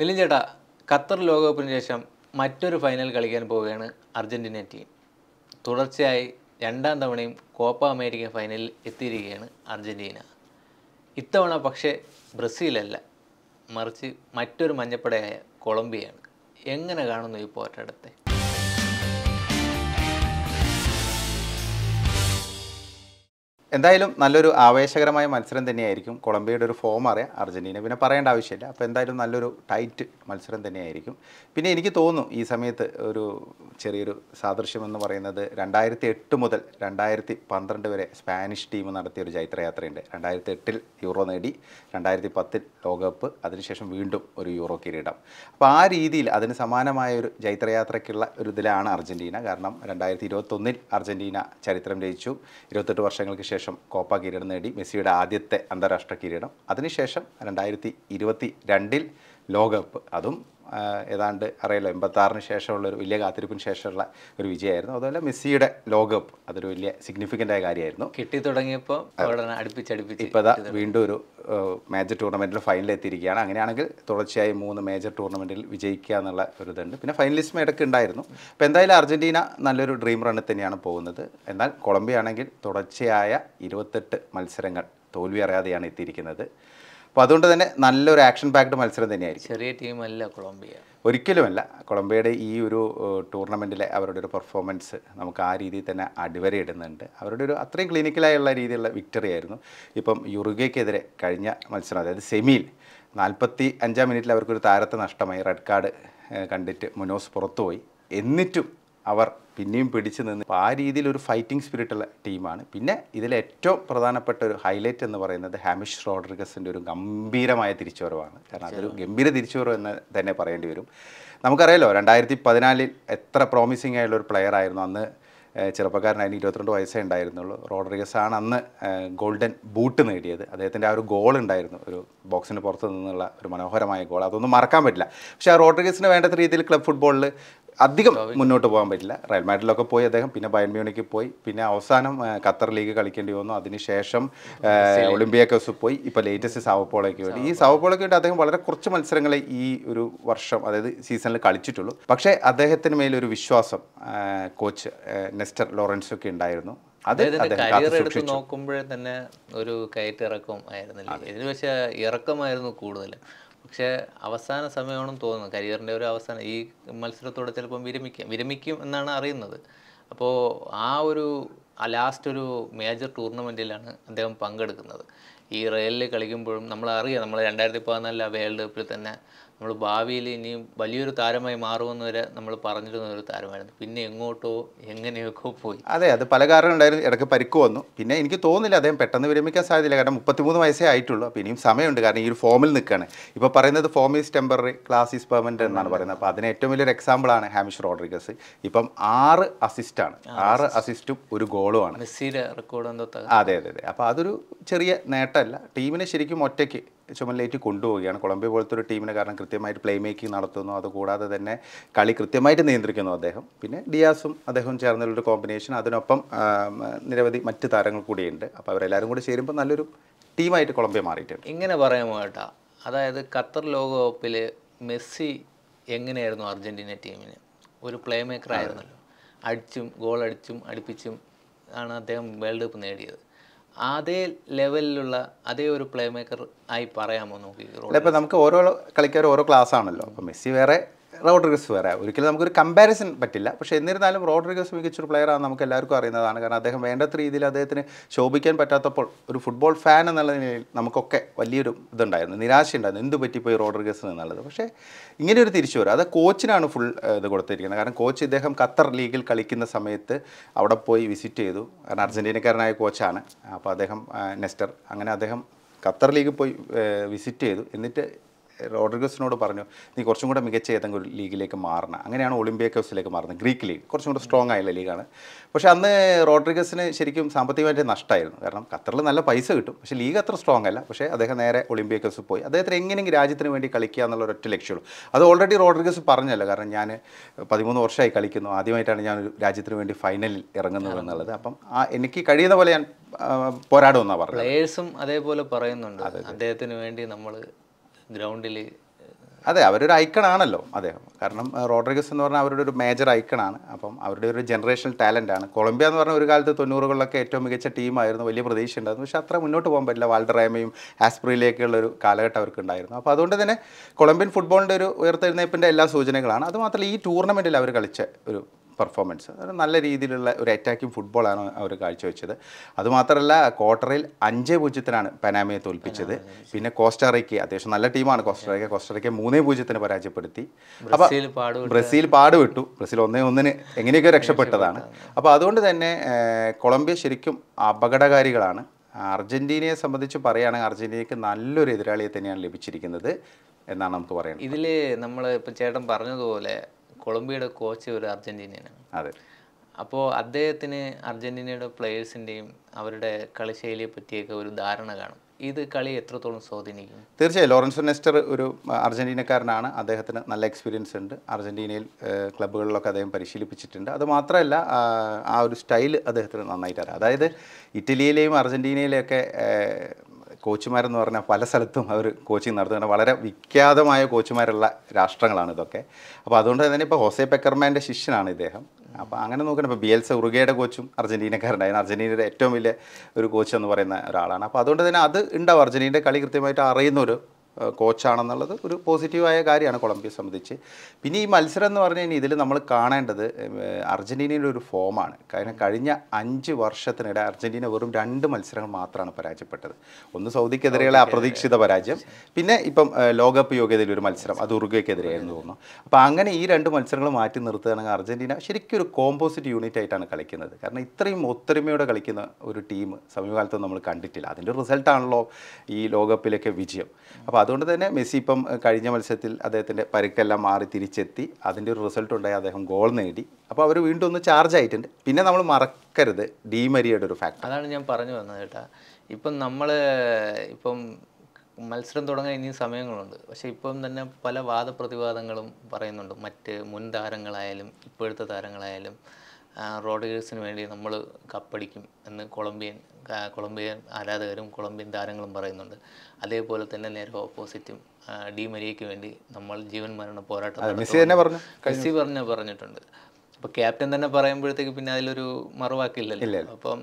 നിലിൻ ചേട്ടാ ഖത്തർ ലോകകപ്പിന് ശേഷം മറ്റൊരു ഫൈനൽ കളിക്കാൻ പോവുകയാണ് അർജൻറ്റീന ടീം തുടർച്ചയായി രണ്ടാം തവണയും കോപ്പ അമേരിക്ക ഫൈനലിൽ എത്തിയിരിക്കുകയാണ് അർജൻറ്റീന ഇത്തവണ പക്ഷേ ബ്രസീലല്ല മറിച്ച് മറ്റൊരു മഞ്ഞപ്പടയായ കൊളംബിയയാണ് എങ്ങനെ കാണുന്നു ഈ പോരാട്ടത്തെ എന്തായാലും നല്ലൊരു ആവേശകരമായ മത്സരം തന്നെയായിരിക്കും കൊളംബിയയുടെ ഒരു ഫോം അറിയാം അർജൻറ്റീന പിന്നെ പറയേണ്ട ആവശ്യമില്ല അപ്പോൾ എന്തായാലും നല്ലൊരു ടൈറ്റ് മത്സരം തന്നെയായിരിക്കും പിന്നെ എനിക്ക് തോന്നുന്നു ഈ സമയത്ത് ഒരു ചെറിയൊരു സാദൃശ്യമെന്ന് പറയുന്നത് രണ്ടായിരത്തി എട്ട് മുതൽ രണ്ടായിരത്തി പന്ത്രണ്ട് വരെ സ്പാനിഷ് ടീം നടത്തിയ ഒരു ചൈത്രയാത്രയുണ്ട് രണ്ടായിരത്തി എട്ടിൽ യൂറോ നേടി രണ്ടായിരത്തി പത്തിൽ ലോകകപ്പ് അതിനുശേഷം വീണ്ടും ഒരു യൂറോ കിരീടം അപ്പോൾ ആ രീതിയിൽ അതിന് സമാനമായ ഒരു ചൈത്രയാത്രയ്ക്കുള്ള ഒരു ഇതിലാണ് അർജൻറ്റീന കാരണം രണ്ടായിരത്തി ഇരുപത്തൊന്നിൽ അർജൻറ്റീന ചരിത്രം രചിച്ചു ഇരുപത്തെട്ട് വർഷങ്ങൾക്ക് ശേഷം ശേഷം കോപ്പ കിരീടം നേടി മെസ്സിയുടെ ആദ്യത്തെ അന്താരാഷ്ട്ര കിരീടം അതിനുശേഷം രണ്ടായിരത്തി ഇരുപത്തി രണ്ടിൽ ലോകകപ്പ് അതും ഏതാണ്ട് അറിയാലോ എൺപത്താറിന് ശേഷമുള്ള ഒരു വലിയ കാത്തിരിപ്പിന് ശേഷമുള്ള ഒരു വിജയമായിരുന്നു അതുപോലെ മെസ്സിയുടെ ലോകകപ്പ് അതൊരു വലിയ സിഗ്നിഫിക്കൻ്റ് ആയ കാര്യമായിരുന്നു കിട്ടി തുടങ്ങിയപ്പോൾ അടുപ്പിച്ചടുപ്പിച്ച് ഇപ്പോൾ ഇതാ വീണ്ടും ഒരു മേജർ ടൂർണമെൻറ്റിൽ ഫൈനലിൽ എത്തിയിരിക്കുകയാണ് അങ്ങനെയാണെങ്കിൽ തുടർച്ചയായി മൂന്ന് മേജർ ടൂർണമെൻറ്റിൽ വിജയിക്കുക എന്നുള്ള ഒരു ഇതുണ്ട് പിന്നെ ഫൈനലിസ്റ്റ് ഇടയ്ക്ക് ഉണ്ടായിരുന്നു അപ്പോൾ എന്തായാലും അർജൻറ്റീന നല്ലൊരു ഡ്രീം റണ്ണിൽ തന്നെയാണ് പോകുന്നത് എന്നാൽ കൊളംബിയ ആണെങ്കിൽ തുടർച്ചയായ ഇരുപത്തെട്ട് മത്സരങ്ങൾ തോൽവി അറിയാതെയാണ് എത്തിയിരിക്കുന്നത് അപ്പോൾ അതുകൊണ്ട് തന്നെ നല്ലൊരു ആക്ഷൻ പാക്ഡ് മത്സരം തന്നെയായിരിക്കും ചെറിയ ടീമല്ല കൊളംബിയ ഒരിക്കലുമല്ല കൊളംബിയയുടെ ഈ ഒരു ടൂർണമെൻറ്റിലെ അവരുടെ ഒരു പെർഫോമൻസ് നമുക്ക് ആ രീതിയിൽ തന്നെ ഇടുന്നുണ്ട് അവരുടെ ഒരു അത്രയും ക്ലിനിക്കലായുള്ള രീതിയിലുള്ള വിക്ടറി ആയിരുന്നു ഇപ്പം യുറുഗയ്ക്കെതിരെ കഴിഞ്ഞ മത്സരം അതായത് സെമിയിൽ നാൽപ്പത്തി അഞ്ചാം മിനിറ്റിൽ അവർക്കൊരു താരത്തെ നഷ്ടമായി റെഡ് കാർഡ് കണ്ടിട്ട് മുനോസ് പുറത്തുപോയി എന്നിട്ടും അവർ പിന്നെയും പിടിച്ചു നിന്ന് അപ്പോൾ ആ രീതിയിൽ ഒരു ഫൈറ്റിംഗ് സ്പിരിറ്റുള്ള ടീമാണ് പിന്നെ ഇതിലെ ഏറ്റവും പ്രധാനപ്പെട്ട ഒരു ഹൈലൈറ്റ് എന്ന് പറയുന്നത് ഹാമിഷ് റോഡ്രിഗസിൻ്റെ ഒരു ഗംഭീരമായ തിരിച്ചുവരവാണ് കാരണം അതൊരു ഗംഭീര തിരിച്ചുവരവ് എന്ന് തന്നെ പറയേണ്ടി വരും നമുക്കറിയാലോ രണ്ടായിരത്തി പതിനാലിൽ എത്ര പ്രോമിസിംഗ് ആയുള്ള ഒരു പ്ലെയർ ആയിരുന്നു അന്ന് ചെറുപ്പക്കാരനായിരുന്നു ഇരുപത്തിരണ്ട് വയസ്സേ ഉണ്ടായിരുന്നുള്ളൂ റോഡ്രിഗസ് ആണ് അന്ന് ഗോൾഡൻ ബൂട്ട് നേടിയത് അദ്ദേഹത്തിൻ്റെ ആ ഒരു ഗോൾ ഉണ്ടായിരുന്നു ഒരു ബോക്സിന് പുറത്ത് നിന്നുള്ള ഒരു മനോഹരമായ ഗോൾ അതൊന്നും മറക്കാൻ പറ്റില്ല പക്ഷേ ആ റോഡ്രിഗസിന് വേണ്ടത്ര രീതിയിൽ ക്ലബ് ഫുട്ബോളിൽ അധികം മുന്നോട്ട് പോകാൻ പറ്റില്ല റയൽ മാഡ്രിലൊക്കെ പോയി അദ്ദേഹം പിന്നെ ബയൺ മ്യൂണിക്ക് പോയി പിന്നെ അവസാനം ഖത്തർ ലീഗ് കളിക്കേണ്ടി വന്നു അതിനുശേഷം ഒളിമ്പിയ കപ്പ് പോയി ഇപ്പം ലേറ്റസ്റ്റ് സാവപ്പോളയ്ക്ക് വേണ്ടി ഈ സാവപ്പോളയ്ക്ക് വേണ്ടി അദ്ദേഹം വളരെ കുറച്ച് മത്സരങ്ങളെ ഈ ഒരു വർഷം അതായത് സീസണിൽ കളിച്ചിട്ടുള്ളൂ പക്ഷേ അദ്ദേഹത്തിന് മേലൊരു വിശ്വാസം കോച്ച് നെസ്റ്റർ ലോറൻസൊക്കെ ഉണ്ടായിരുന്നു കരിയർ നോക്കുമ്പോഴേ തന്നെ ഒരു കയറ്റിറക്കം ആയിരുന്നില്ല ഇതിന് പക്ഷേ ഇറക്കമായിരുന്നു കൂടുതൽ പക്ഷേ അവസാന സമയമാണെന്ന് തോന്നുന്നു കരിയറിൻ്റെ ഒരു അവസാനം ഈ മത്സരത്തോടെ ചിലപ്പം വിരമിക്കാം വിരമിക്കും എന്നാണ് അറിയുന്നത് അപ്പോൾ ആ ഒരു ലാസ്റ്റ് ഒരു മേജർ ടൂർണമെൻറ്റിലാണ് അദ്ദേഹം പങ്കെടുക്കുന്നത് ഈ റയലിൽ കളിക്കുമ്പോഴും നമ്മൾ അറിയാം നമ്മൾ രണ്ടായിരത്തി പതിനാലിലെ വേൾഡ് കപ്പിൽ തന്നെ നമ്മൾ ഭാവിയിൽ ഇനിയും വലിയൊരു താരമായി മാറുമെന്ന് വരെ നമ്മൾ പറഞ്ഞിരുന്ന ഒരു താരമായിരുന്നു പിന്നെ എങ്ങോട്ടോ എങ്ങനെയൊക്കെ പോയി അതെ അത് പല കാരണം ഉണ്ടായിരുന്നു ഇടയ്ക്ക് പരിക്ക് വന്നു പിന്നെ എനിക്ക് തോന്നുന്നില്ല അദ്ദേഹം പെട്ടെന്ന് വിരമിക്കാൻ സാധ്യതയില്ല കാരണം മുപ്പത്തിമൂന്ന് വയസ്സേ ആയിട്ടുള്ളൂ അപ്പോൾ ഇനിയും സമയമുണ്ട് കാരണം ഈ ഒരു ഫോമിൽ നിൽക്കുകയാണ് ഇപ്പോൾ പറയുന്നത് form is temporary class is permanent എന്നാണ് പറയുന്നത് അപ്പോൾ അതിന് ഏറ്റവും വലിയൊരു എക്സാമ്പിളാണ് ഹാമിഷ് റോഡ്രിഗസ് ഇപ്പം ആറ് അസിസ്റ്റാണ് ആറ് അസിസ്റ്റും ഒരു ഗോളുമാണ് മെസ്സിയുടെ റെക്കോർഡ് എന്തോ അതെ അതെ അതെ അപ്പോൾ അതൊരു ചെറിയ നേട്ടമല്ല ടീമിനെ ശരിക്കും ഒറ്റയ്ക്ക് ചുമലേറ്റ് കൊണ്ടുപോവുകയാണ് കൊളംബിയ പോലത്തെ ഒരു ടീമിനെ കാരണം കൃത്യമായിട്ട് പ്ലേ മേക്കിംഗ് നടത്തുന്നു അതുകൂടാതെ തന്നെ കളി കൃത്യമായിട്ട് നിയന്ത്രിക്കുന്നു അദ്ദേഹം പിന്നെ ഡിയാസും അദ്ദേഹവും ചേർന്നുള്ളൊരു കോമ്പിനേഷൻ അതിനൊപ്പം നിരവധി മറ്റ് താരങ്ങൾ കൂടിയുണ്ട് അപ്പോൾ അവരെല്ലാവരും കൂടി ചേരുമ്പോൾ നല്ലൊരു ടീമായിട്ട് കൊളംബിയ മാറിയിട്ടുണ്ട് ഇങ്ങനെ പറയാമോ കേട്ടാ അതായത് ഖത്തർ ലോകകപ്പിൽ മെസ്സി എങ്ങനെയായിരുന്നു അർജൻറ്റീന ടീമിന് ഒരു പ്ലേ മേക്കർ ആയിരുന്നല്ലോ അടിച്ചും ഗോൾ അടിച്ചും അടുപ്പിച്ചും ആണ് അദ്ദേഹം വേൾഡ് കപ്പ് നേടിയത് അതേ ലെവലിലുള്ള അതേ ഒരു പ്ലേ മേക്കർ ആയി പറയാമോ നമുക്ക് ഇപ്പം നമുക്ക് ഓരോ കളിക്കാർ ഓരോ ക്ലാസ് ആണല്ലോ അപ്പോൾ മെസ്സി വേറെ റോഡ്രിഗസ് വേറെ ഒരിക്കലും നമുക്കൊരു കമ്പാരിസൺ പറ്റില്ല പക്ഷേ എന്നിരുന്നാലും റോഡ്രിഗസ് മികച്ചൊരു പ്ലെയറാണ് നമുക്ക് എല്ലാവർക്കും അറിയുന്നതാണ് കാരണം അദ്ദേഹം വേണ്ടത്ര രീതിയിൽ അദ്ദേഹത്തിന് ശോഭിക്കാൻ പറ്റാത്തപ്പോൾ ഒരു ഫുട്ബോൾ ഫാൻ എന്നുള്ള നിലയിൽ നമുക്കൊക്കെ വലിയൊരു ഇതുണ്ടായിരുന്നു നിരാശയുണ്ടായിരുന്നു എന്ത് പറ്റിപ്പോയി റോഡ്രിഗസ് എന്നുള്ളത് പക്ഷേ ഇങ്ങനെ ഒരു തിരിച്ചു വരും അത് കോച്ചിനാണ് ഫുൾ ഇത് കൊടുത്തിരിക്കുന്നത് കാരണം കോച്ച് ഇദ്ദേഹം ഖത്തർ ലീഗിൽ കളിക്കുന്ന സമയത്ത് അവിടെ പോയി വിസിറ്റ് ചെയ്തു കാരണം അർജൻറ്റീനക്കാരനായ കോച്ചാണ് അപ്പോൾ അദ്ദേഹം നെസ്റ്റർ അങ്ങനെ അദ്ദേഹം ഖത്തർ ലീഗ് പോയി വിസിറ്റ് ചെയ്തു എന്നിട്ട് റോഡ്രിഗസിനോട് പറഞ്ഞു നീ കുറച്ചും കൂടെ മികച്ച ഏതെങ്കിലും ഒരു ലീഗിലേക്ക് മാറണം അങ്ങനെയാണ് ഒളിമ്പിയക്കോസിലേക്ക് മാറുന്നത് ഗ്രീക്ക് ലീഗ് കുറച്ചും കൂടെ സ്ട്രോങ് ആയുള്ള ലീഗാണ് പക്ഷേ അന്ന് റോഡ്രിഗസിന് ശരിക്കും സാമ്പത്തികമായിട്ട് നഷ്ടമായിരുന്നു കാരണം ഖത്തറിൽ നല്ല പൈസ കിട്ടും പക്ഷേ ലീഗ് അത്ര സ്ട്രോങ് അല്ല പക്ഷേ അദ്ദേഹം നേരെ ഒളിമ്പിയക്കോസ് പോയി അദ്ദേഹത്തിന് എങ്ങനെയെങ്കിലും രാജ്യത്തിന് വേണ്ടി കളിക്കുക എന്നുള്ള ഒരൊറ്റ ലക്ഷ്യമുള്ളൂ അത് ഓൾറെഡി റോഡ്രിഗസ് പറഞ്ഞല്ലോ കാരണം ഞാൻ പതിമൂന്ന് വർഷമായി കളിക്കുന്നു ആദ്യമായിട്ടാണ് ഞാൻ രാജ്യത്തിന് വേണ്ടി ഫൈനലിൽ ഇറങ്ങുന്നത് എന്നുള്ളത് അപ്പം ആ എനിക്ക് കഴിയുന്ന പോലെ ഞാൻ പോരാടുമെന്നാണ് പറഞ്ഞത് പ്ലേയേഴ്സും അതേപോലെ പറയുന്നുണ്ട് അദ്ദേഹത്തിന് വേണ്ടി നമ്മൾ ഗ്രൗണ്ടിൽ അതെ അവരൊരു ഐക്കണാണല്ലോ അദ്ദേഹം കാരണം റോഡ്രിഗസ് എന്ന് പറഞ്ഞാൽ അവരുടെ ഒരു മേജർ ഐക്കണാണ് അപ്പം അവരുടെ ഒരു ജനറേഷണൽ ടാലൻ്റ് ആണ് കൊളംബിയ എന്ന് പറഞ്ഞാൽ ഒരു കാലത്ത് തൊണ്ണൂറുകളിലൊക്കെ ഏറ്റവും മികച്ച ടീമായിരുന്നു വലിയ പ്രതീക്ഷ ഉണ്ടായിരുന്നു പക്ഷേ അത്ര മുന്നോട്ട് പോകാൻ പറ്റില്ല വാൾഡറേമയും ആസ്പ്രിയിലേക്കുള്ള ഒരു കാലഘട്ടം അവർക്ക് ഉണ്ടായിരുന്നു അപ്പോൾ അതുകൊണ്ട് തന്നെ കൊളംബിയൻ ഫുട്ബോളിൻ്റെ ഒരു ഉയർത്തെഴുന്നേപ്പിൻ്റെ എല്ലാ സൂചനകളാണ് അതുമാത്രമല്ല ഈ ടൂർണമെൻറ്റിൽ അവർ കളിച്ച ഒരു പെർഫോമൻസ് നല്ല രീതിയിലുള്ള ഒരു അറ്റാക്കിംഗ് ഫുട്ബോളാണ് അവർ കാഴ്ചവെച്ചത് അതുമാത്രമല്ല ക്വാർട്ടറിൽ അഞ്ച് പൂജ്യത്തിനാണ് പനാമയെ തോൽപ്പിച്ചത് പിന്നെ കോസ്റ്റാറിക്ക അത്യാവശ്യം നല്ല ടീമാണ് കോസ്റ്റാറിക്ക കോസ്റ്റാറിക്ക മൂന്നേ പൂജ്യത്തിന് പരാജയപ്പെടുത്തി അപ്പോൾ ബ്രസീൽ പാടുവിട്ടു ബ്രസീൽ ഒന്നേ ഒന്നിന് എങ്ങനെയൊക്കെ രക്ഷപ്പെട്ടതാണ് അപ്പോൾ അതുകൊണ്ട് തന്നെ കൊളംബിയ ശരിക്കും അപകടകാരികളാണ് അർജൻറ്റീനയെ സംബന്ധിച്ച് പറയുകയാണെങ്കിൽ അർജൻറ്റീനയ്ക്ക് നല്ലൊരു എതിരാളിയെ തന്നെയാണ് ലഭിച്ചിരിക്കുന്നത് എന്നാണ് നമുക്ക് പറയുന്നത് ഇതിൽ നമ്മൾ ഇപ്പം ചേട്ടൻ പറഞ്ഞതുപോലെ കൊളംബിയയുടെ കോച്ച് ഒരു അർജന്റീനയാണ് അതെ അപ്പോൾ അദ്ദേഹത്തിന് അർജന്റീനയുടെ പ്ലെയേഴ്സിൻ്റെയും അവരുടെ കളിശൈലിയെ പറ്റിയൊക്കെ ഒരു ധാരണ കാണും ഇത് കളി എത്രത്തോളം സ്വാധീനിക്കും തീർച്ചയായും ലോറൻസ് നെസ്റ്റർ ഒരു അർജന്റീനക്കാരനാണ് അദ്ദേഹത്തിന് നല്ല എക്സ്പീരിയൻസ് ഉണ്ട് അർജന്റീനയിൽ ക്ലബ്ബുകളിലൊക്കെ അദ്ദേഹം പരിശീലിപ്പിച്ചിട്ടുണ്ട് അതുമാത്രമല്ല ആ ഒരു സ്റ്റൈൽ അദ്ദേഹത്തിന് നന്നായിട്ടറിയാം അതായത് ഇറ്റലിയിലെയും അർജന്റീനയിലെയൊക്കെ കോച്ചുമാരെന്ന് പറഞ്ഞാൽ പല സ്ഥലത്തും അവർ കോച്ചിങ് നടത്തുന്നുണ്ട് വളരെ വിഖ്യാതമായ കോച്ചുമാരുള്ള രാഷ്ട്രങ്ങളാണ് ഇതൊക്കെ അപ്പോൾ അതുകൊണ്ട് തന്നെ ഇപ്പോൾ ഹോസെ പെക്കർമാൻ്റെ ശിഷ്യനാണ് ഇദ്ദേഹം അപ്പോൾ അങ്ങനെ നോക്കണം ഇപ്പോൾ ബി എൽസ ഉറുഗയുടെ കോച്ചും അർജൻറ്റീനക്കാരുണ്ടായിരുന്നു അർജൻറ്റീനയുടെ ഏറ്റവും വലിയ ഒരു കോച്ച് എന്ന് പറയുന്ന ഒരാളാണ് അപ്പോൾ അതുകൊണ്ട് തന്നെ അത് ഉണ്ടാവും അർജൻറ്റീനയുടെ കളി കൃത്യമായിട്ട് അറിയുന്ന ഒരു കോച്ചാണെന്നുള്ളത് ഒരു പോസിറ്റീവായ കാര്യമാണ് കൊളംബിയ സംബന്ധിച്ച് പിന്നെ ഈ മത്സരം എന്ന് പറഞ്ഞു കഴിഞ്ഞാൽ ഇതിൽ നമ്മൾ കാണേണ്ടത് അർജൻറ്റീനയുടെ ഒരു ഫോമാണ് കാരണം കഴിഞ്ഞ അഞ്ച് വർഷത്തിനിടെ അർജൻറ്റീന വെറും രണ്ട് മത്സരങ്ങൾ മാത്രമാണ് പരാജയപ്പെട്ടത് ഒന്ന് സൗദിക്കെതിരെയുള്ള അപ്രതീക്ഷിത പരാജയം പിന്നെ ഇപ്പം ലോകകപ്പ് യോഗ്യതയിൽ ഒരു മത്സരം അത് ഉറുഗ്വയ്ക്കെതിരെയായിരുന്നു തോന്നുന്നു അപ്പോൾ അങ്ങനെ ഈ രണ്ട് മത്സരങ്ങൾ മാറ്റി നിർത്തുകയാണെങ്കിൽ അർജൻറ്റീന ശരിക്കും ഒരു കോമ്പോസിറ്റ് യൂണിറ്റ് ആയിട്ടാണ് കളിക്കുന്നത് കാരണം ഇത്രയും ഒത്തൊരുമയോടെ കളിക്കുന്ന ഒരു ടീം സമീപകാലത്ത് നമ്മൾ കണ്ടിട്ടില്ല അതിൻ്റെ റിസൾട്ടാണല്ലോ ഈ ലോകകപ്പിലൊക്കെ വിജയം അപ്പോൾ അതുകൊണ്ട് തന്നെ മെസ്സി ഇപ്പം കഴിഞ്ഞ മത്സരത്തിൽ അദ്ദേഹത്തിൻ്റെ പരുക്കെല്ലാം മാറി തിരിച്ചെത്തി അതിൻ്റെ ഒരു റിസൾട്ട് ഉണ്ടായി അദ്ദേഹം ഗോൾ നേടി അപ്പോൾ അവർ വീണ്ടും ഒന്ന് ചാർജ് ആയിട്ടുണ്ട് പിന്നെ നമ്മൾ മറക്കരുത് മരിയയുടെ ഒരു ഫാക്ടർ അതാണ് ഞാൻ പറഞ്ഞു വന്നത് കേട്ടാ ഇപ്പം നമ്മൾ ഇപ്പം മത്സരം തുടങ്ങാൻ ഇനിയും സമയങ്ങളുണ്ട് പക്ഷേ ഇപ്പം തന്നെ പല വാദപ്രതിവാദങ്ങളും പറയുന്നുണ്ട് മറ്റ് മുൻ താരങ്ങളായാലും ഇപ്പോഴത്തെ താരങ്ങളായാലും റോഡേഴ്സിന് വേണ്ടി നമ്മൾ കപ്പടിക്കും എന്ന് കൊളംബിയൻ കൊളംബിയൻ ആരാധകരും കൊളംബിയൻ താരങ്ങളും പറയുന്നുണ്ട് അതേപോലെ തന്നെ നേരെ ഓപ്പോസിറ്റും ഡി മരിയയ്ക്ക് വേണ്ടി നമ്മൾ ജീവൻ മരണ പോരാട്ടം പറഞ്ഞു മെസ്സി പറഞ്ഞ പറഞ്ഞിട്ടുണ്ട് അപ്പോൾ ക്യാപ്റ്റൻ തന്നെ പറയുമ്പോഴത്തേക്ക് പിന്നെ അതിലൊരു മറുവാക്കില്ലല്ലോ അപ്പം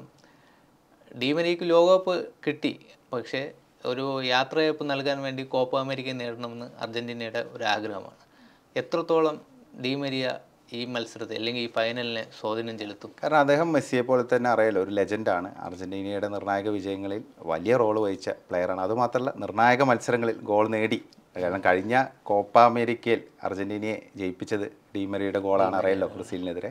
ഡി മരിയയ്ക്ക് ലോകകപ്പ് കിട്ടി പക്ഷേ ഒരു യാത്രയപ്പ് നൽകാൻ വേണ്ടി കോപ്പ അമേരിക്ക നേടണമെന്ന് അർജൻറ്റീനയുടെ ഒരു ആഗ്രഹമാണ് എത്രത്തോളം ഡി മരിയ ഈ മത്സരത്തെ അല്ലെങ്കിൽ ഈ ഫൈനലിനെ സ്വാധീനം ചെലുത്തും കാരണം അദ്ദേഹം മെസ്സിയെ പോലെ തന്നെ അറിയാലോ ഒരു ലെജൻഡാണ് അർജൻറ്റീനയുടെ നിർണായക വിജയങ്ങളിൽ വലിയ റോൾ വഹിച്ച പ്ലെയറാണ് അതുമാത്രമല്ല നിർണായക മത്സരങ്ങളിൽ ഗോൾ നേടി കാരണം കഴിഞ്ഞ കോപ്പ അമേരിക്കയിൽ അർജൻറ്റീനയെ ജയിപ്പിച്ചത് ഡിമരിയുടെ ഗോളാണ് അറിയാലോ ബ്രസീലിനെതിരെ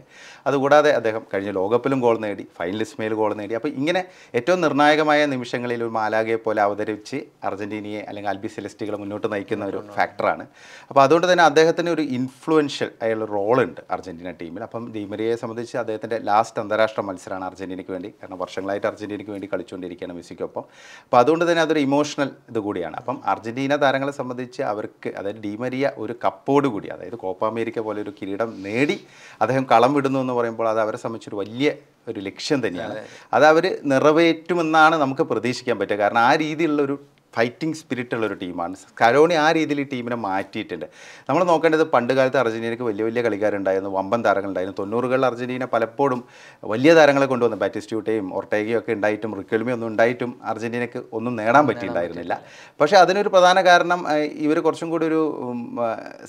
അതുകൂടാതെ അദ്ദേഹം കഴിഞ്ഞ ലോകകപ്പിലും ഗോൾ നേടി ഫൈനലിസ്റ്റ് മേൽ ഗോൾ നേടി അപ്പോൾ ഇങ്ങനെ ഏറ്റവും നിർണായകമായ നിമിഷങ്ങളിൽ ഒരു മാലാഗയെ പോലെ അവതരിച്ച് അർജൻറ്റീനയെ അല്ലെങ്കിൽ അൽബി സെലസ്റ്റികളെ മുന്നോട്ട് നയിക്കുന്ന ഒരു ഫാക്ടറാണ് അപ്പോൾ അതുകൊണ്ട് തന്നെ അദ്ദേഹത്തിന് ഒരു ഇൻഫ്ലുവൻഷ്യൽ അയാൾ റോളുണ്ട് അർജൻറ്റീന ടീമിൽ അപ്പം ഡിമരിയെ സംബന്ധിച്ച് അദ്ദേഹത്തിൻ്റെ ലാസ്റ്റ് അന്താരാഷ്ട്ര മത്സരമാണ് അർജൻറ്റീനയ്ക്ക് വേണ്ടി കാരണം വർഷങ്ങളായിട്ട് അർജൻറ്റീനയ്ക്ക് വേണ്ടി കളിച്ചുകൊണ്ടിരിക്കുകയാണ് മെസ്സിക്കൊപ്പം അപ്പോൾ അതുകൊണ്ട് തന്നെ അതൊരു ഇമോഷണൽ ഇത് കൂടിയാണ് അപ്പം അർജൻറ്റീന താരങ്ങളെ സംബന്ധിച്ച് അവർക്ക് അതായത് ഡിമരിയ ഒരു കപ്പോട് കൂടി അതായത് കോപ്പ അമേരിക്ക പോലെ ഒരു ഒരു കിരീടം നേടി അദ്ദേഹം കളം വിടുന്നു എന്ന് പറയുമ്പോൾ അത് അവരെ സംബന്ധിച്ചൊരു വലിയ ഒരു ലക്ഷ്യം തന്നെയാണ് അത് അവർ നിറവേറ്റുമെന്നാണ് നമുക്ക് പ്രതീക്ഷിക്കാൻ പറ്റുക കാരണം ആ രീതിയിലുള്ള ഒരു ഫൈറ്റിംഗ് സ്പിരിറ്റ് ഉള്ളൊരു ടീമാണ് കരോണി ആ രീതിയിൽ ടീമിനെ മാറ്റിയിട്ടുണ്ട് നമ്മൾ നോക്കേണ്ടത് പണ്ട് കാലത്ത് അർജൻറ്റീനയ്ക്ക് വലിയ വലിയ കളിക്കാരുണ്ടായിരുന്നു വമ്പൻ താരങ്ങളുണ്ടായിരുന്നു തൊണ്ണൂറുകളിൽ അർജൻറ്റീന പലപ്പോഴും വലിയ താരങ്ങളെ കൊണ്ടുവന്നു ബാറ്റിസ്റ്റ്യൂട്ടേയും ഒർട്ടേഗയും ഒക്കെ ഉണ്ടായിട്ടും റിക്കൽമി ഒന്നും ഉണ്ടായിട്ടും അർജൻറ്റീനയ്ക്ക് ഒന്നും നേടാൻ പറ്റിയിട്ടുണ്ടായിരുന്നില്ല പക്ഷേ അതിനൊരു പ്രധാന കാരണം ഇവർ കുറച്ചും കൂടി ഒരു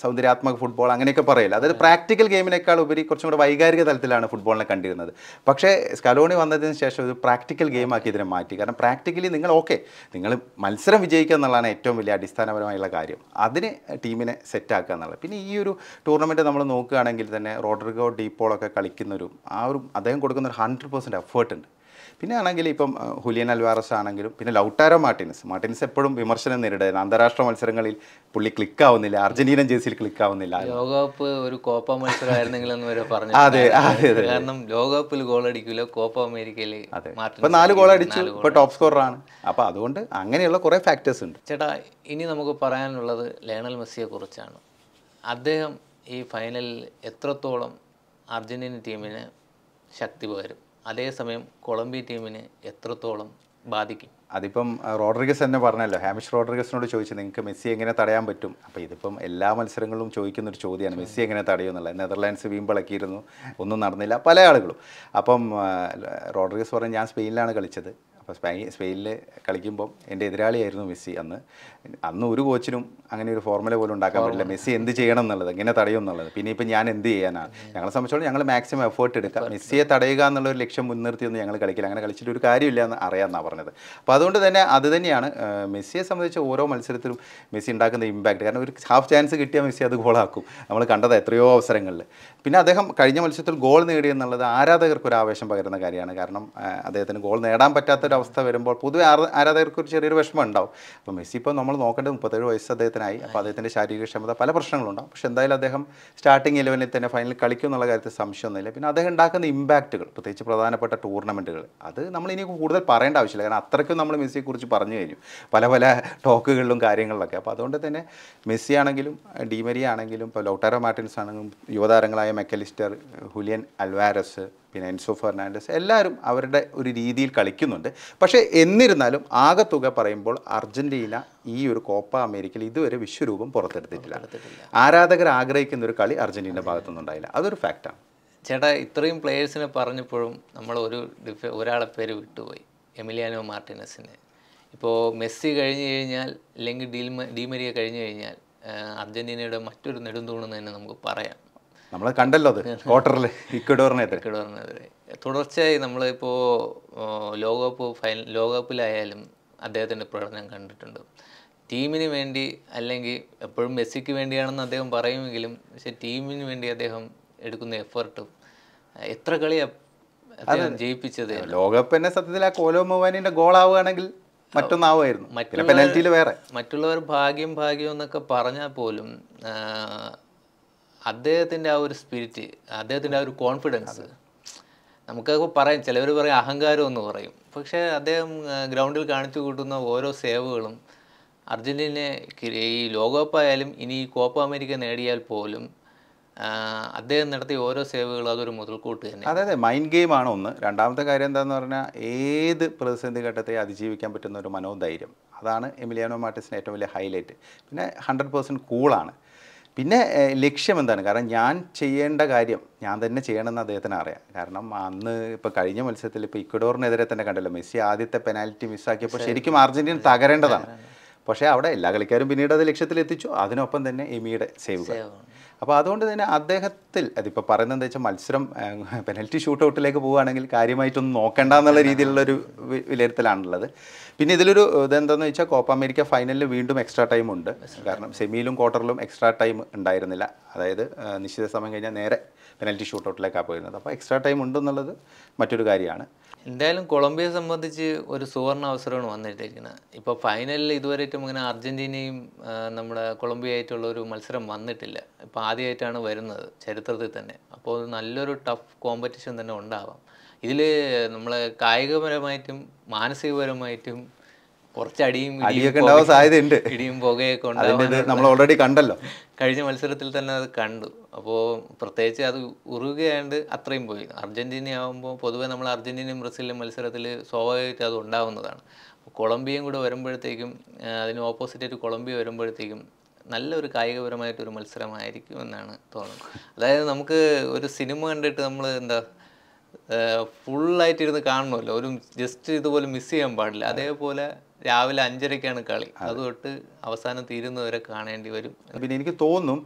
സൗന്ദര്യാത്മക ഫുട്ബോൾ അങ്ങനെയൊക്കെ പറയില്ല അതായത് പ്രാക്ടിക്കൽ ഗെയിമിനേക്കാൾ ഉപരി കുറച്ചും കൂടി വൈകാരിക തലത്തിലാണ് ഫുട്ബോളിനെ കണ്ടിരുന്നത് പക്ഷേ സ്കലോണി വന്നതിന് ശേഷം ഒരു പ്രാക്ടിക്കൽ ഗെയിമാക്കി ഇതിനെ മാറ്റി കാരണം പ്രാക്ടിക്കലി നിങ്ങൾ ഓക്കെ നിങ്ങൾ മത്സരം മത്സരം വിജയിക്കുക എന്നുള്ളതാണ് ഏറ്റവും വലിയ അടിസ്ഥാനപരമായുള്ള കാര്യം അതിന് ടീമിനെ സെറ്റാക്കുക എന്നുള്ളത് പിന്നെ ഈ ഒരു ടൂർണമെൻറ്റ് നമ്മൾ നോക്കുകയാണെങ്കിൽ തന്നെ റോഡ്രിഗോ ഡീപ്പോളൊക്കെ കളിക്കുന്നൊരു ആ ഒരു അദ്ദേഹം കൊടുക്കുന്ന ഒരു ഹൺഡ്രഡ് പെർസെൻറ്റ് എഫേർട്ടുണ്ട് ഉണ്ട് പിന്നെ ആണെങ്കിൽ ഇപ്പം ഹുലിയൻ അൽവാറസ് ആണെങ്കിലും പിന്നെ ലൗട്ടാരോ മാർട്ടിനസ് മാർട്ടിനസ് എപ്പോഴും വിമർശനം നേരിടുന്നത് അന്താരാഷ്ട്ര മത്സരങ്ങളിൽ പുള്ളി ക്ലിക്ക് ആവുന്നില്ല അർജന്റീനൻ ജേഴ്സിയിൽ ക്ലിക്ക് ആവുന്നില്ല ലോകകപ്പ് ഒരു കോപ്പ മത്സരമായിരുന്നെങ്കിലെന്ന് വരെ പറഞ്ഞു അതെ അതെ കാരണം ലോകകപ്പിൽ ഗോൾ അടിക്കില്ല കോപ്പ അമേരിക്കയിൽ അതെ ഇപ്പൊ നാല് ഗോൾ അടിച്ചു ഇപ്പൊ ടോപ്പ് സ്കോറാണ് അപ്പൊ അതുകൊണ്ട് അങ്ങനെയുള്ള കുറെ ഫാക്ടേഴ്സ് ഉണ്ട് ചേട്ടാ ഇനി നമുക്ക് പറയാനുള്ളത് ലയണൽ മെസ്സിയെ കുറിച്ചാണ് അദ്ദേഹം ഈ ഫൈനലിൽ എത്രത്തോളം അർജന്റീന ടീമിന് ശക്തി പകരും അതേസമയം കൊളംബിയ ടീമിനെ എത്രത്തോളം ബാധിക്കും അതിപ്പം റോഡ്രിഗസ് തന്നെ പറഞ്ഞല്ലോ ഹാമിഷ് റോഡ്രിഗസിനോട് ചോദിച്ചു നിങ്ങൾക്ക് മെസ്സി എങ്ങനെ തടയാൻ പറ്റും അപ്പോൾ ഇതിപ്പം എല്ലാ മത്സരങ്ങളിലും ചോദിക്കുന്ന ഒരു ചോദ്യമാണ് മെസ്സി എങ്ങനെ തടയുമെന്നുള്ളത് നെതർലാൻഡ്സ് വീമ്പിളക്കിയിരുന്നു ഒന്നും നടന്നില്ല പല ആളുകളും അപ്പം റോഡ്രിഗസ് പറഞ്ഞു ഞാൻ സ്പെയിനിലാണ് കളിച്ചത് അപ്പോൾ സ്പെയിൻ സ്പെയിനിൽ കളിക്കുമ്പോൾ എൻ്റെ എതിരാളിയായിരുന്നു മെസ്സി അന്ന് അന്ന് ഒരു കോച്ചിനും അങ്ങനെ ഒരു ഫോർമുല പോലും ഉണ്ടാക്കാൻ പറ്റില്ല മെസ്സി എന്ത് ചെയ്യണം എന്നുള്ളത് എങ്ങനെ തടയും എന്നുള്ളത് പിന്നെ ഇപ്പം ഞാൻ എന്ത് ചെയ്യാനാണ് ഞങ്ങളെ സംബന്ധിച്ചോളം ഞങ്ങൾ മാക്സിമം എഫേർട്ട് എടുക്കുക മെസ്സിയെ തടയുക എന്നുള്ള ഒരു ലക്ഷ്യം മുൻനിർത്തിയൊന്നും ഞങ്ങൾ കളിക്കില്ല അങ്ങനെ കളിച്ചിട്ട് ഒരു കാര്യമില്ല എന്ന് അറിയാമെന്നാണ് പറഞ്ഞത് അപ്പോൾ അതുകൊണ്ട് തന്നെ അത് തന്നെയാണ് മെസ്സിയെ സംബന്ധിച്ച് ഓരോ മത്സരത്തിലും മെസ്സി ഉണ്ടാക്കുന്ന ഇമ്പാക്റ്റ് കാരണം ഒരു ഹാഫ് ചാൻസ് കിട്ടിയാൽ മെസ്സി അത് ഗോളാക്കും നമ്മൾ കണ്ടത് എത്രയോ അവസരങ്ങളിൽ പിന്നെ അദ്ദേഹം കഴിഞ്ഞ മത്സരത്തിൽ ഗോൾ നേടിയെന്നുള്ളത് എന്നുള്ളത് ആരാധകർക്ക് ഒരു ആവേശം പകരുന്ന കാര്യമാണ് കാരണം അദ്ദേഹത്തിന് ഗോൾ നേടാൻ പറ്റാത്തൊരു അവസ്ഥ വരുമ്പോൾ പൊതുവെ ആരാധകർക്ക് ഒരു ചെറിയൊരു വിഷമം ഉണ്ടാവും അപ്പോൾ മെസ്സി ഇപ്പോൾ നമ്മൾ നോക്കേണ്ടത് മുപ്പത്തേഴ് വയസ്സ് അദ്ദേഹത്തിനായി അപ്പോൾ അദ്ദേഹത്തിൻ്റെ ശാരീരികക്ഷമത പല പ്രശ്നങ്ങളുണ്ടാവും പക്ഷെ എന്തായാലും അദ്ദേഹം സ്റ്റാർട്ടിങ് ഇലവനിൽ തന്നെ ഫൈനലിൽ കളിക്കും എന്നുള്ള കാര്യത്തിൽ സംശയമൊന്നുമില്ല പിന്നെ അദ്ദേഹം ഉണ്ടാക്കുന്ന ഇമ്പാക്റ്റുകൾ പ്രത്യേകിച്ച് പ്രധാനപ്പെട്ട ടൂർണമെൻറ്റുകൾ അത് നമ്മൾ ഇനി കൂടുതൽ പറയേണ്ട ആവശ്യമില്ല കാരണം അത്രയ്ക്കും നമ്മൾ മെസ്സിയെക്കുറിച്ച് പറഞ്ഞു കഴിഞ്ഞു പല പല ടോക്കുകളിലും കാര്യങ്ങളിലൊക്കെ അപ്പോൾ അതുകൊണ്ട് തന്നെ മെസ്സി ആണെങ്കിലും ഡിമരി ആണെങ്കിലും ഇപ്പോൾ ലോട്ടാരോ മാർട്ടിൻസ് ആണെങ്കിലും യുവതാരങ്ങളായ മെക്കലിസ്റ്റർ ഹുലിയൻ അൽവാരസ് പിന്നെ എൻസോ ഫെർണാണ്ടസ് എല്ലാവരും അവരുടെ ഒരു രീതിയിൽ കളിക്കുന്നുണ്ട് പക്ഷേ എന്നിരുന്നാലും ആകെ തുക പറയുമ്പോൾ അർജൻറ്റീന ഈ ഒരു കോപ്പ അമേരിക്കയിൽ ഇതുവരെ വിശ്വരൂപം പുറത്തെടുത്തിട്ടില്ല ആരാധകർ ആഗ്രഹിക്കുന്ന ഒരു കളി അർജൻറ്റീന ഉണ്ടായില്ല അതൊരു ഫാക്റ്റാണ് ചേട്ടാ ഇത്രയും പ്ലേയേഴ്സിനെ പറഞ്ഞപ്പോഴും നമ്മൾ ഒരു ഡിഫ ഒരാളെ പേര് വിട്ടുപോയി എമിലിയാനോ മാർട്ടിനസിനെ ഇപ്പോൾ മെസ്സി കഴിഞ്ഞു കഴിഞ്ഞാൽ അല്ലെങ്കിൽ ഡീൽ ഡീമരിയ കഴിഞ്ഞു കഴിഞ്ഞാൽ അർജൻറ്റീനയുടെ മറ്റൊരു നെടുന്തൂണെന്ന് തന്നെ നമുക്ക് പറയാം നമ്മൾ കണ്ടല്ലോ അത് ക്വാർട്ടറിൽ ഇക്വഡോറിനെതിരെ ഇക്വഡോറിനെതിരെ തുടർച്ചയായി നമ്മളിപ്പോൾ ലോകകപ്പ് ഫൈനൽ ലോകകപ്പിലായാലും അദ്ദേഹത്തിൻ്റെ പ്രകടനം കണ്ടിട്ടുണ്ട് ടീമിന് വേണ്ടി അല്ലെങ്കിൽ എപ്പോഴും മെസ്സിക്ക് വേണ്ടിയാണെന്ന് അദ്ദേഹം പറയുമെങ്കിലും പക്ഷെ ടീമിന് വേണ്ടി അദ്ദേഹം എടുക്കുന്ന എഫർട്ടും എത്ര കളി ജയിപ്പിച്ചത് ലോകകപ്പ് തന്നെ സത്യത്തിൽ ആ കോലോ മൊവാനിന്റെ ഗോളാവുകയാണെങ്കിൽ മറ്റൊന്നാവുമായിരുന്നു പെനൽറ്റിയിൽ വേറെ മറ്റുള്ളവർ ഭാഗ്യം ഭാഗ്യം എന്നൊക്കെ പറഞ്ഞാൽ പോലും അദ്ദേഹത്തിൻ്റെ ആ ഒരു സ്പിരിറ്റ് അദ്ദേഹത്തിൻ്റെ ആ ഒരു കോൺഫിഡൻസ് നമുക്ക് പറയാം ചിലവർ പറയും അഹങ്കാരം എന്ന് പറയും പക്ഷേ അദ്ദേഹം ഗ്രൗണ്ടിൽ കാണിച്ചു കൂട്ടുന്ന ഓരോ സേവകളും അർജൻറ്റീന ഈ ലോകകപ്പായാലും ഇനി കോപ്പ അമേരിക്ക നേടിയാൽ പോലും അദ്ദേഹം നടത്തിയ ഓരോ സേവകളും അതൊരു മുതൽക്കൂട്ട് തന്നെ അതെ അതെ മൈൻഡ് ആണ് ഒന്ന് രണ്ടാമത്തെ കാര്യം എന്താണെന്ന് പറഞ്ഞാൽ ഏത് പ്രതിസന്ധി ഘട്ടത്തെ അതിജീവിക്കാൻ പറ്റുന്ന ഒരു മനോധൈര്യം അതാണ് എമിലിയാനോ മാർട്ടിസിൻ്റെ ഏറ്റവും വലിയ ഹൈലൈറ്റ് പിന്നെ ഹൺഡ്രഡ് പേഴ്സൻറ്റ് കൂളാണ് പിന്നെ ലക്ഷ്യം എന്താണ് കാരണം ഞാൻ ചെയ്യേണ്ട കാര്യം ഞാൻ തന്നെ ചെയ്യണമെന്ന് അദ്ദേഹത്തിന് അറിയാം കാരണം അന്ന് ഇപ്പോൾ കഴിഞ്ഞ മത്സരത്തിൽ ഇപ്പോൾ ഇക്വഡോറിനെതിരെ തന്നെ കണ്ടല്ലോ മെസ്സി ആദ്യത്തെ പെനാൽറ്റി മിസ്സാക്കിയപ്പോൾ ശരിക്കും അർജൻറ്റീന തകരേണ്ടതാണ് പക്ഷേ അവിടെ എല്ലാ കളിക്കാരും പിന്നീട് അത് ലക്ഷ്യത്തിലെത്തിച്ചു അതിനൊപ്പം തന്നെ എമിയുടെ സേവ് അപ്പോൾ അതുകൊണ്ട് തന്നെ അദ്ദേഹത്തിൽ അതിപ്പോൾ പറയുന്നത് എന്താ വെച്ചാൽ മത്സരം പെനൽറ്റി ഷൂട്ട് ഔട്ടിലേക്ക് പോവുകയാണെങ്കിൽ കാര്യമായിട്ടൊന്നും നോക്കേണ്ട എന്നുള്ള രീതിയിലുള്ളൊരു വിലയിരുത്തലാണുള്ളത് പിന്നെ ഇതിലൊരു ഇതെന്താണെന്ന് വെച്ചാൽ കോപ്പ അമേരിക്ക ഫൈനലിൽ വീണ്ടും എക്സ്ട്രാ ടൈം ഉണ്ട് കാരണം സെമിയിലും ക്വാർട്ടറിലും എക്സ്ട്രാ ടൈം ഉണ്ടായിരുന്നില്ല അതായത് നിശ്ചിത സമയം കഴിഞ്ഞാൽ നേരെ പെനൽറ്റി ഷൂട്ട് ഔട്ടിലേക്കാണ് പോയിരുന്നത് അപ്പോൾ എക്സ്ട്രാ ടൈം ഉണ്ടെന്നുള്ളത് മറ്റൊരു കാര്യമാണ് എന്തായാലും കൊളംബിയയെ സംബന്ധിച്ച് ഒരു സുവർണ അവസരമാണ് വന്നിട്ടിരിക്കുന്നത് ഇപ്പോൾ ഫൈനലിൽ ഇതുവരെയായിട്ടും അങ്ങനെ അർജൻറ്റീനയും നമ്മുടെ കൊളംബിയയായിട്ടുള്ള ഒരു മത്സരം വന്നിട്ടില്ല ഇപ്പോൾ ആദ്യമായിട്ടാണ് വരുന്നത് ചരിത്രത്തിൽ തന്നെ അപ്പോൾ നല്ലൊരു ടഫ് കോമ്പറ്റീഷൻ തന്നെ ഉണ്ടാവാം ഇതിൽ നമ്മൾ കായികപരമായിട്ടും മാനസികപരമായിട്ടും കുറച്ച് അടിയും സാധ്യതയുണ്ട് ഇടിയും പുകയൊക്കെ ഉണ്ടാവും നമ്മൾ ഓൾറെഡി കണ്ടല്ലോ കഴിഞ്ഞ മത്സരത്തിൽ തന്നെ അത് കണ്ടു അപ്പോൾ പ്രത്യേകിച്ച് അത് ഉറുകയാണ്ട് അത്രയും പോയി അർജൻറ്റീന ആകുമ്പോൾ പൊതുവേ നമ്മൾ അർജൻറ്റീനയും ബ്രസീലിലും മത്സരത്തിൽ സ്വാഭാവികമായിട്ട് അത് ഉണ്ടാവുന്നതാണ് കൊളംബിയയും കൂടെ വരുമ്പോഴത്തേക്കും അതിന് ഓപ്പോസിറ്റായിട്ട് കൊളംബിയ വരുമ്പോഴത്തേക്കും നല്ലൊരു കായികപരമായിട്ടൊരു മത്സരമായിരിക്കും എന്നാണ് തോന്നുന്നത് അതായത് നമുക്ക് ഒരു സിനിമ കണ്ടിട്ട് നമ്മൾ എന്താ ഫുള്ളായിട്ടിരുന്ന് കാണണമല്ലോ ഒരു ജസ്റ്റ് ഇതുപോലെ മിസ് ചെയ്യാൻ പാടില്ല അതേപോലെ രാവിലെ അഞ്ചരക്കാണ് കളി അത് തൊട്ട് അവസാനം തീരുന്നവരെ കാണേണ്ടി വരും പിന്നെ എനിക്ക് തോന്നും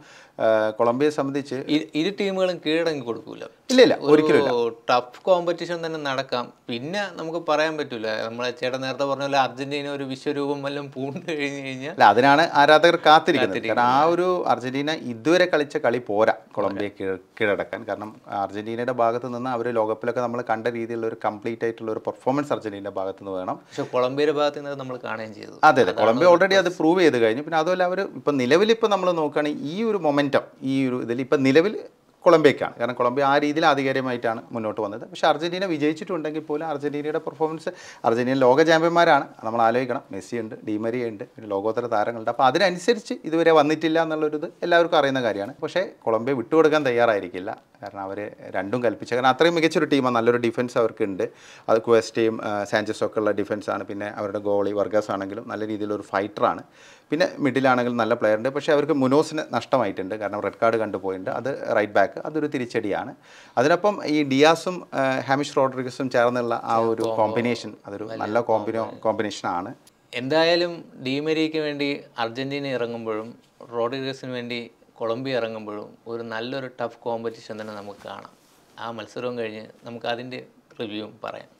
കൊളംബിയയെ സംബന്ധിച്ച് ഇരു ടീമുകളും കീഴടങ്ങി കൊടുക്കൂല ഇല്ല ഇല്ല ഒരിക്കലും ടഫ് കോമ്പറ്റീഷൻ തന്നെ നടക്കാം പിന്നെ നമുക്ക് പറയാൻ പറ്റൂല നമ്മളെ ചേട്ടൻ നേരത്തെ പറഞ്ഞ പോലെ അർജന്റീന ഒരു വിശ്വരൂപം വല്ലതും പൂണ്ട് കഴിഞ്ഞു കഴിഞ്ഞാൽ അല്ല അതിനാണ് ആരാധകർ കാത്തിരിക്കുന്നത് കാരണം ആ ഒരു അർജന്റീന ഇതുവരെ കളിച്ച കളി പോരാ കൊളംബിയ കീഴടക്കാൻ കാരണം അർജന്റീനയുടെ ഭാഗത്ത് നിന്ന് അവർ ലോകകപ്പിലൊക്കെ നമ്മൾ കണ്ട രീതിയിലുള്ള ഒരു കംപ്ലീറ്റ് ആയിട്ടുള്ള ഒരു പെർഫോമൻസ് അർജന്റീനയുടെ ഭാഗത്ത് നിന്ന് വേണം പക്ഷെ കൊളംബിയയുടെ ഭാഗത്ത് നിന്ന് നമ്മൾ കാണുകയും ചെയ്തു അതെ അതെ കൊളംബിയ ഓൾറെഡി അത് പ്രൂവ് ചെയ്ത് കഴിഞ്ഞു പിന്നെ അതുപോലെ അവർ ഇപ്പം നിലവിൽ ഇപ്പം നമ്മൾ നോക്കുകയാണെങ്കിൽ ഈ ഒരു മൊമെന്റ് മൊമെൻറ്റം ഈ ഒരു ഇതിൽ ഇപ്പം നിലവിൽ കൊളംബിയക്കാണ് കാരണം കൊളംബിയ ആ രീതിയിൽ ആധികാരികമായിട്ടാണ് മുന്നോട്ട് വന്നത് പക്ഷേ അർജൻറ്റീന വിജയിച്ചിട്ടുണ്ടെങ്കിൽ പോലും അർജൻറ്റീനയുടെ പെർഫോമൻസ് അർജൻറ്റീന ലോക ചാമ്പ്യന്മാരാണ് നമ്മൾ ആലോചിക്കണം മെസ്സി ഉണ്ട് ഡിമരിയ ഉണ്ട് പിന്നെ ലോകോത്തര താരങ്ങളുണ്ട് അപ്പോൾ അതിനനുസരിച്ച് ഇതുവരെ വന്നിട്ടില്ല എന്നുള്ളൊരിത് എല്ലാവർക്കും അറിയുന്ന കാര്യമാണ് പക്ഷേ കൊളംബിയ വിട്ടുകൊടുക്കാൻ തയ്യാറായിരിക്കില്ല കാരണം അവർ രണ്ടും കൽപ്പിച്ച കാരണം അത്രയും മികച്ചൊരു ടീമാണ് നല്ലൊരു ഡിഫൻസ് അവർക്കുണ്ട് അത് ക്വസ്റ്റയും സാഞ്ചസും ഒക്കെ ഉള്ള ഡിഫൻസാണ് പിന്നെ അവരുടെ ഗോളി വർഗസ് ആണെങ്കിലും നല്ല രീതിയിലൊരു ഫൈറ്ററാണ് പിന്നെ മിഡിലാണെങ്കിൽ നല്ല പ്ലെയർ ഉണ്ട് പക്ഷേ അവർക്ക് മുനോസിന് നഷ്ടമായിട്ടുണ്ട് കാരണം റെഡ് കാർഡ് കണ്ടുപോയിട്ടുണ്ട് അത് റൈറ്റ് ബാക്ക് അതൊരു തിരിച്ചടിയാണ് അതിനൊപ്പം ഈ ഡിയാസും ഹാമിഷ് റോഡ്രിഗസും ചേർന്നുള്ള ആ ഒരു കോമ്പിനേഷൻ അതൊരു നല്ല കോമ്പിനോ കോമ്പിനേഷനാണ് എന്തായാലും ഡിമേരിക്ക് വേണ്ടി അർജൻറ്റീന ഇറങ്ങുമ്പോഴും റോഡ്രിഗസിന് വേണ്ടി കൊളംബിയ ഇറങ്ങുമ്പോഴും ഒരു നല്ലൊരു ടഫ് കോമ്പറ്റീഷൻ തന്നെ നമുക്ക് കാണാം ആ മത്സരവും കഴിഞ്ഞ് നമുക്ക് അതിൻ്റെ റിവ്യൂവും പറയാം